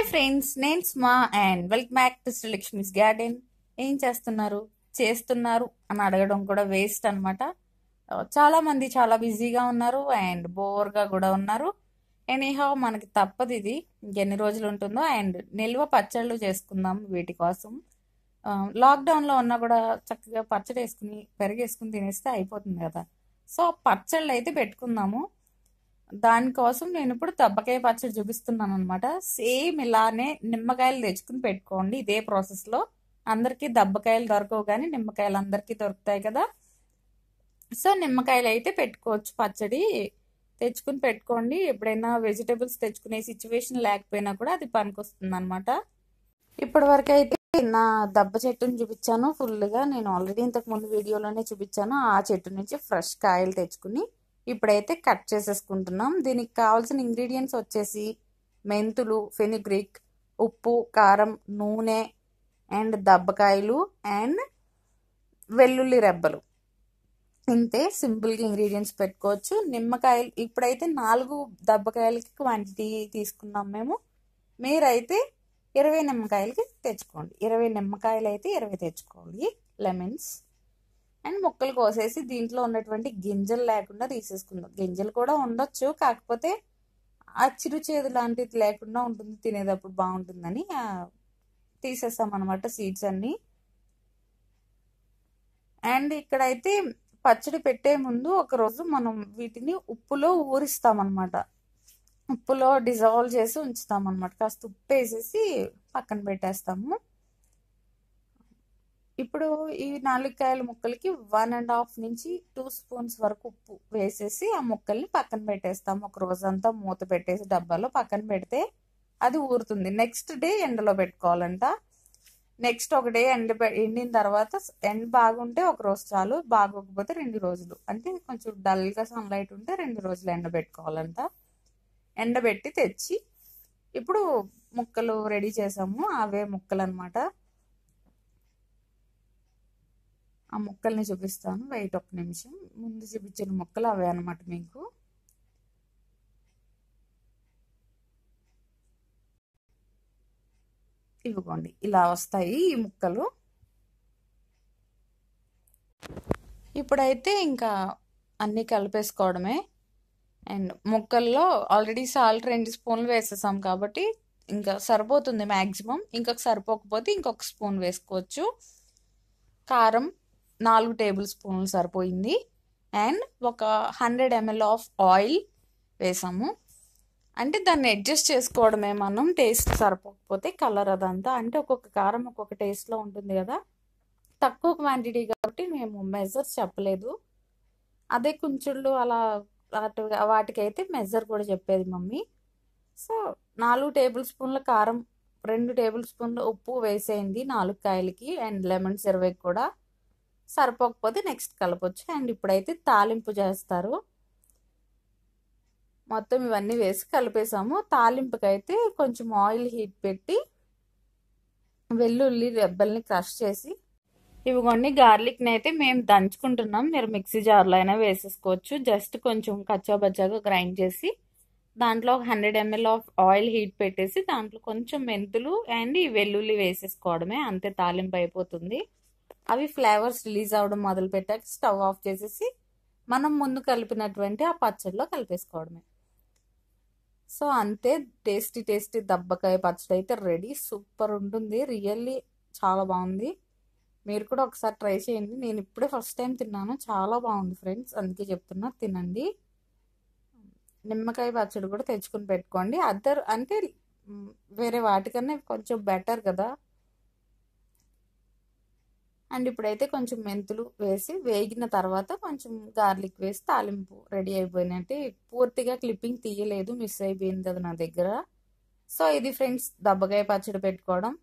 hi friends నేను స్మా and welcome back to శ్రీలక్ష్మిస్ గార్డెన్ ఏం చేస్తున్నారు చేస్తున్నారు అని అడగడం కూడా వేస్ట్ అనమాట చాలామంది చాలా బిజీగా ఉన్నారు అండ్ బోర్గా కూడా ఉన్నారు హౌ మనకి తప్పదు ఇది ఇంకెన్ని రోజులు ఉంటుందో అండ్ నిల్వ పచ్చళ్ళు చేసుకుందాం వీటి కోసం లాక్డౌన్లో ఉన్నా కూడా చక్కగా పచ్చడి వేసుకుని పెరిగేసుకుని తినేస్తే అయిపోతుంది కదా సో పచ్చళ్ళు అయితే పెట్టుకుందాము దానికోసం నేను ఇప్పుడు తబ్బకాయ పచ్చడి చూపిస్తున్నాను అనమాట సేమ్ ఇలానే నిమ్మకాయలు తెచ్చుకుని పెట్టుకోండి ఇదే ప్రాసెస్లో అందరికీ దబ్బకాయలు దొరకవు కానీ నిమ్మకాయలు అందరికీ దొరుకుతాయి కదా సో నిమ్మకాయలు అయితే పెట్టుకోవచ్చు పచ్చడి తెచ్చుకుని పెట్టుకోండి ఎప్పుడైనా వెజిటేబుల్స్ తెచ్చుకునే సిచ్యువేషన్ లేకపోయినా కూడా అది పనికొస్తుంది అనమాట ఇప్పటి వరకు అయితే నా దబ్బ చెట్టుని చూపించాను ఫుల్గా నేను ఆల్రెడీ ఇంతకు ముందు వీడియోలోనే చూపించాను ఆ చెట్టు నుంచి ఫ్రెష్ కాయలు తెచ్చుకుని ఇప్పుడైతే కట్ చేసేసుకుంటున్నాం దీనికి కావాల్సిన ఇంగ్రీడియంట్స్ వచ్చేసి మెంతులు ఫెనిగ్రిక్ ఉప్పు కారం నూనె అండ్ దబ్బకాయలు అండ్ వెల్లుల్లి రెబ్బలు ఇంతే సింపుల్గా ఇంగ్రీడియంట్స్ పెట్టుకోవచ్చు నిమ్మకాయలు ఇప్పుడైతే నాలుగు దబ్బకాయలకి క్వాంటిటీ తీసుకున్నాం మేము మీరైతే ఇరవై నిమ్మకాయలకి తెచ్చుకోండి ఇరవై నిమ్మకాయలు అయితే ఇరవై తెచ్చుకోండి లెమన్స్ అండ్ ముక్కలు కోసేసి దీంట్లో ఉన్నటువంటి గింజలు లేకుండా తీసేసుకుందాం గింజలు కూడా ఉండొచ్చు కాకపోతే అచ్చిరు చేదు లాంటిది లేకుండా ఉంటుంది తినేటప్పుడు బాగుంటుందని తీసేస్తాం అనమాట సీడ్స్ అన్నీ అండ్ ఇక్కడైతే పచ్చడి పెట్టే ముందు ఒకరోజు మనం వీటిని ఉప్పులో ఊరిస్తామన్నమాట ఉప్పులో డిజాల్వ్ చేసి ఉంచుతాం అనమాట కాస్త ఉప్పు వేసేసి పక్కన పెట్టేస్తాము ఇప్పుడు ఈ నాలుగుకాయల ముక్కలకి వన్ అండ్ హాఫ్ నుంచి టూ స్పూన్స్ వరకు ఉప్పు వేసేసి ఆ ముక్కల్ని పక్కన పెట్టేస్తాం ఒక రోజంతా మూత పెట్టేసి డబ్బాలో పక్కన పెడితే అది ఊరుతుంది నెక్స్ట్ డే ఎండలో పెట్టుకోవాలంట నెక్స్ట్ ఒక డే ఎండ ఎండిన తర్వాత ఎండ బాగుంటే ఒక రోజు చాలు బాగోకపోతే రెండు రోజులు అంటే కొంచెం డల్గా సన్లైట్ ఉంటే రెండు రోజులు ఎండ పెట్టుకోవాలంట ఎండబెట్టి తెచ్చి ఇప్పుడు ముక్కలు రెడీ చేసాము అవే ముక్కలు అనమాట ఆ మొక్కల్ని చూపిస్తాను వెయిట్ ఒక నిమిషం ముందు చూపించిన మొక్కలు అవే అనమాట మీకు ఇవ్వకోండి ఇలా వస్తాయి ఈ ముక్కలు ఇప్పుడైతే ఇంకా అన్నీ కలిపేసుకోవడమే అండ్ ముక్కల్లో ఆల్రెడీ సాల్ట్ రెండు స్పూన్లు వేసేసాం కాబట్టి ఇంకా సరిపోతుంది మ్యాక్సిమం ఇంకొక సరిపోకపోతే ఇంకొక స్పూన్ వేసుకోవచ్చు కారం నాలుగు టేబుల్ స్పూన్లు సరిపోయింది అండ్ ఒక హండ్రెడ్ ఎంఎల్ ఆఫ్ ఆయిల్ వేసాము అంటే దాన్ని అడ్జస్ట్ చేసుకోవడమే మనం టేస్ట్ సరిపోకపోతే కలర్ అదంతా అంటే ఒక్కొక్క కారం ఒక్కొక్క టేస్ట్లో ఉంటుంది కదా తక్కువ క్వాంటిటీ కాబట్టి మేము మెజర్ చెప్పలేదు అదే కుంచుళ్ళు అలా అటు వాటికైతే మెజర్ కూడా చెప్పేది మమ్మీ సో నాలుగు టేబుల్ స్పూన్ల కారం రెండు టేబుల్ స్పూన్ల ఉప్పు వేసేయండి నాలుగు కాయలకి అండ్ లెమన్ ఇరవై కూడా సరిపోకపోతే నెక్స్ట్ కలపచ్చు అండ్ ఇప్పుడైతే తాలింపు చేస్తారు మొత్తం ఇవన్నీ వేసి కలిపేసాము తాలింపుకైతే కొంచెం ఆయిల్ హీట్ పెట్టి వెల్లుల్లి రెబ్బల్ని క్రష్ చేసి ఇవిగోండి గార్లిక్ని అయితే మేము దంచుకుంటున్నాం మీరు మిక్సీ జార్లో అయినా వేసేసుకోవచ్చు జస్ట్ కొంచెం కచ్చాబచ్చాగా గ్రైండ్ చేసి దాంట్లో ఒక hundred ML of oil heat పెట్టేసి దాంట్లో కొంచెం మెంతులు అండ్ ఈ వెల్లుల్లి వేసేసుకోవడమే అంతే తాలింపు అయిపోతుంది అవి ఫ్లేవర్స్ రిలీజ్ అవ్వడం మొదలు పెట్టాక స్టవ్ ఆఫ్ చేసేసి మనం ముందు కలిపినటువంటి ఆ పచ్చడిలో కలిపేసుకోవడమే సో అంతే టేస్టీ టేస్టీ దబ్బకాయ పచ్చడి అయితే రెడీ సూపర్ ఉంటుంది రియల్లీ చాలా బాగుంది మీరు కూడా ఒకసారి ట్రై చేయండి నేను ఇప్పుడే ఫస్ట్ టైం తిన్నాను చాలా బాగుంది ఫ్రెండ్స్ అందుకే చెప్తున్నా తినండి నిమ్మకాయ పచ్చడి కూడా తెచ్చుకుని పెట్టుకోండి అదర్ అంటే వేరే వాటికన్నా కొంచెం బెటర్ కదా అండ్ ఇప్పుడైతే కొంచెం మెంతులు వేసి వేగిన తర్వాత కొంచెం గార్లిక్ వేసి తాలింపు రెడీ అంటే పూర్తిగా క్లిప్పింగ్ తీయలేదు మిస్ అయిపోయింది అది నా దగ్గర సో ఇది ఫ్రెండ్స్ దబ్బకాయ పచ్చడి పెట్టుకోవడం